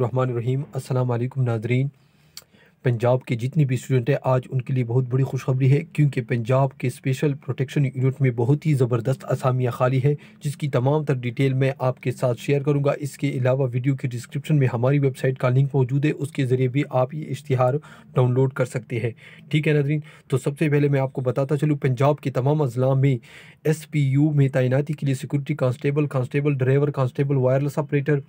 रहीम अस्सलाम वालेकुम नाजरीन पंजाब के जितनी भी स्टूडेंट हैं आज उनके लिए बहुत बड़ी खुशखबरी है क्योंकि पंजाब के स्पेशल प्रोटेक्शन यूनिट में बहुत ही ज़बरदस्त असामियाँ खाली है जिसकी तमाम तर डिटेल मैं आपके साथ शेयर करूँगा इसके अलावा वीडियो के डिस्क्रिप्शन में हमारी वेबसाइट का लिंक मौजूद है उसके ज़रिए भी आप ये इश्तहार डाउनलोड कर सकते हैं ठीक है नाजरीन तो सबसे पहले मैं आपको बताता चलूँ पंजाब के तमाम अजला में एस पी यू में तैनाती के लिए security constable constable driver constable wireless operator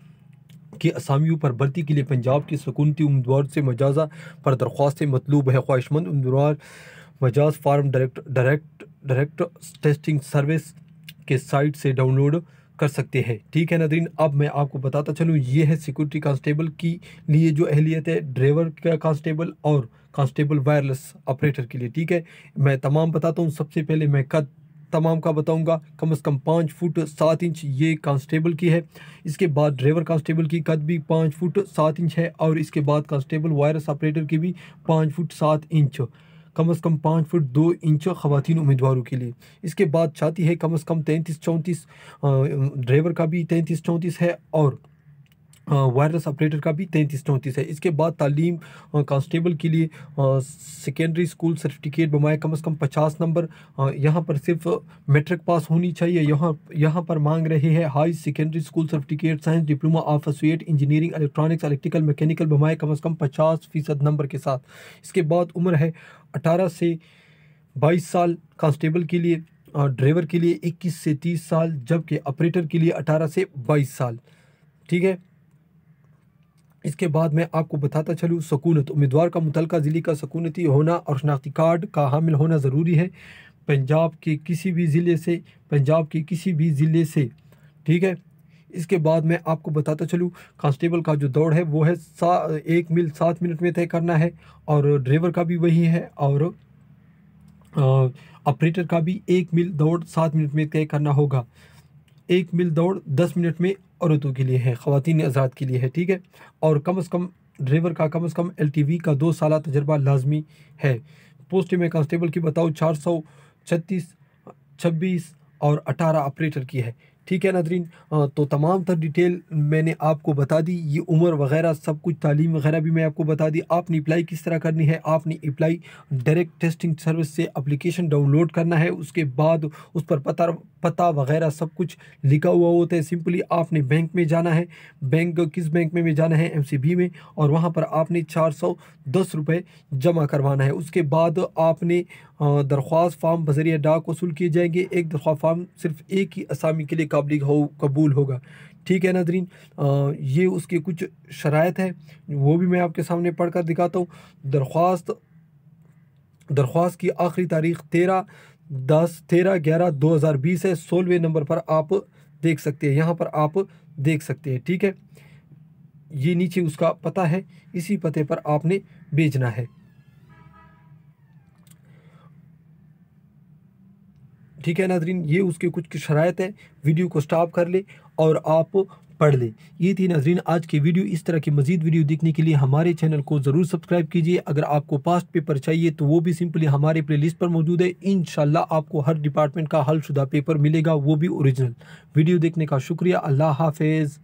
की असामियों पर भर्ती के लिए पंजाब के सकूनती उम्मीदवार से मजाजा पर दरख्वास्तें मतलूब है ख्वाहिशमंद उम्मीदवार मजाज form direct direct direct testing service के साइट से डाउनलोड कर सकते हैं ठीक है नदीन अब मैं आपको बताता चलूँ ये है सिक्योरिटी कांस्टेबल की लिए जो अहलियत है ड्राइवर का कांस्टेबल और कांस्टेबल वायरलेस ऑपरेटर के लिए ठीक है मैं तमाम बताता हूँ सबसे पहले मैं कद तमाम का बताऊंगा कम अज़ कम पाँच फुट सात इंच ये कांस्टेबल की है इसके बाद ड्राइवर कांस्टेबल की कद भी पाँच फुट सात इंच है और इसके बाद कांस्टेबल वायरस ऑपरेटर की भी पाँच फुट सात इंच कम अज़ कम पाँच फुट दो इंच खवतिन उम्मीदवारों के लिए इसके बाद छाती है कम अज़ कम तैंतीस चौंतीस ड्राइवर का भी तैंतीस चौंतीस है और वायरलेस ऑपरेटर का भी तैंतीस चौंतीस है इसके बाद तालीम कांस्टेबल के लिए सेकेंडरी स्कूल सर्टिफिकेट बमाए कम अज़ कम पचास नंबर यहाँ पर सिर्फ मेट्रिक पास होनी चाहिए यहाँ यहाँ पर मांग रहे हैं high secondary school certificate science diploma of associate engineering electronics electrical mechanical बमाए कम अज़ कम पचास फ़ीसद नंबर के साथ इसके बाद उम्र है अठारह से बाईस साल कांस्टेबल के लिए ड्राइवर के लिए इक्कीस से तीस साल जबकि ऑपरेटर के लिए अठारह से बाईस साल ठीक है इसके बाद मैं आपको बताता चलूँ सकूनत उम्मीदवार का मुतल ज़िले का सकूनती होना और शनाख्ती कार्ड का हामिल होना ज़रूरी है पंजाब के किसी भी ज़िले से पंजाब के किसी भी ज़िले से ठीक है इसके बाद मैं आपको बताता चलूँ कांस्टेबल का जो दौड़ है वो है सा एक मील सात मिनट में तय करना है और ड्राइवर का भी वही है और ऑपरेटर का भी एक मील दौड़ सात मिनट में तय करना होगा एक मील दौड़ दस मिनट में औरतों के लिए है ख़वान आज़ाद के लिए है ठीक है और कम अज़ कम ड्राइवर का कम अज़ कम एल टी वी का दो साल तजर्बा लाजमी है पोस्ट में कॉन्स्टेबल की बताओ चार सौ छत्तीस छब्बीस और अठारह ऑपरेटर की है ठीक है नदरीन तो तमाम तर डिटेल मैंने आपको बता दी ये उम्र वगैरह सब कुछ तालीम वगैरह भी मैं आपको बता दी आपने अप्लाई किस तरह करनी है आपने अप्लाई डायरेक्ट टेस्टिंग सर्विस से अप्लीकेशन डाउनलोड करना है उसके बाद उस पर पता पता वगैरह सब कुछ लिखा हुआ होता है सिंपली आपने बैंक में जाना है बैंक किस बैंक में भी जाना है एमसीबी में और वहाँ पर आपने चार सौ दस रुपये जमा करवाना है उसके बाद आपने दरख्वास्त फार्म बजरिया डाक वसूल किए जाएंगे एक दरख्वा फार्म सिर्फ एक ही असामी के लिए काबिल हो कबूल होगा ठीक है नाजरीन ये उसके कुछ शरात है वो भी मैं आपके सामने पढ़ कर दिखाता हूँ दरख्वास्त दरख्वास्त की आखिरी तारीख तेरह दस तेरह ग्यारह दो हज़ार बीस है सोलहवें नंबर पर आप देख सकते हैं यहाँ पर आप देख सकते हैं ठीक है ये नीचे उसका पता है इसी पते पर आपने भेजना है ठीक है नाजरीन ये उसके कुछ शरात है वीडियो को स्टॉप कर ले और आप पढ़ लें ये थी नाजरीन आज की वीडियो इस तरह की मजीद वीडियो देखने के लिए हमारे चैनल को ज़रूर सब्सक्राइब कीजिए अगर आपको पास्ट पेपर चाहिए तो वो भी सिंपली हमारे लिस्ट पर मौजूद है इन आपको हर डिपार्टमेंट का शुदा पेपर मिलेगा वो भी ओरिजिनल वीडियो देखने का शुक्रिया अल्लाह हाफिज़